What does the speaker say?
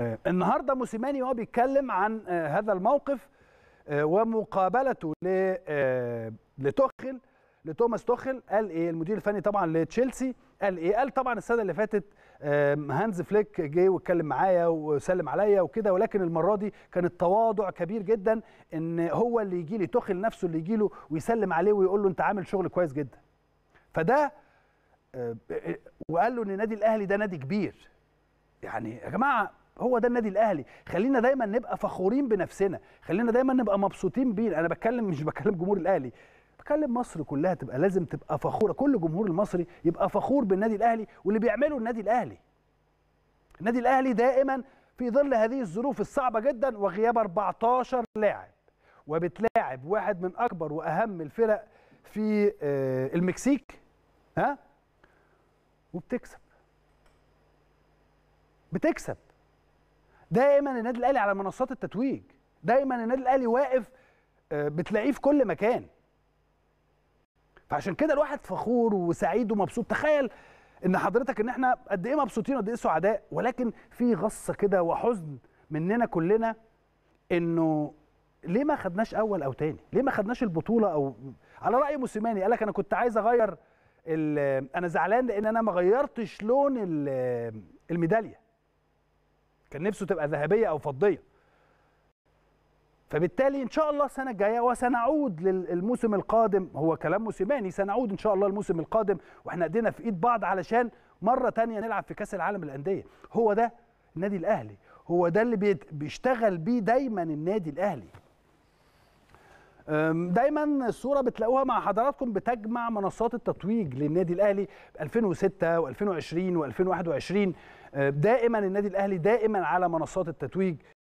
آه، النهارده موسيماني وهو بيتكلم عن آه، هذا الموقف آه، ومقابلته لتوخل لتوماس توخل قال ايه المدير الفني طبعا لتشيلسي قال ايه قال طبعا السنه اللي فاتت هانز فليك جه واتكلم معايا وسلم عليا وكده ولكن المره دي كان التواضع كبير جدا ان هو اللي يجي لي توخل نفسه اللي يجي له ويسلم عليه ويقول له انت عامل شغل كويس جدا فده وقال له ان النادي الاهلي ده نادي كبير يعني يا جماعه هو ده النادي الاهلي خلينا دايما نبقى فخورين بنفسنا خلينا دايما نبقى مبسوطين بيه انا بتكلم مش بكلم جمهور الاهلي بتكلم مصر كلها تبقى لازم تبقى فخوره كل جمهور المصري يبقى فخور بالنادي الاهلي واللي بيعمله النادي الاهلي النادي الاهلي دائما في ظل هذه الظروف الصعبه جدا وغياب 14 لاعب وبتلاعب واحد من اكبر واهم الفرق في آه، المكسيك ها وبتكسب بتكسب دائما النادي الاهلي على منصات التتويج دايما النادي الاهلي واقف آه، بتلاقيه في كل مكان فعشان كده الواحد فخور وسعيد ومبسوط تخيل ان حضرتك ان احنا قد ايه مبسوطين وقد ايه سعداء ولكن في غصه كده وحزن مننا كلنا انه ليه ما خدناش اول او تاني ليه ما خدناش البطوله او على راي موسيماني قال لك انا كنت عايز اغير انا زعلان لان انا ما غيرتش لون الميداليه كان نفسه تبقى ذهبيه او فضيه فبالتالي ان شاء الله السنه الجايه وسنعود للموسم القادم هو كلام موسيماني سنعود ان شاء الله الموسم القادم واحنا ايدينا في ايد بعض علشان مره تانية نلعب في كاس العالم للانديه هو ده النادي الاهلي هو ده اللي بيشتغل بيه دايما النادي الاهلي دايما الصوره بتلاقوها مع حضراتكم بتجمع منصات التتويج للنادي الاهلي 2006 و2020 و2021 دائما النادي الاهلي دائما على منصات التتويج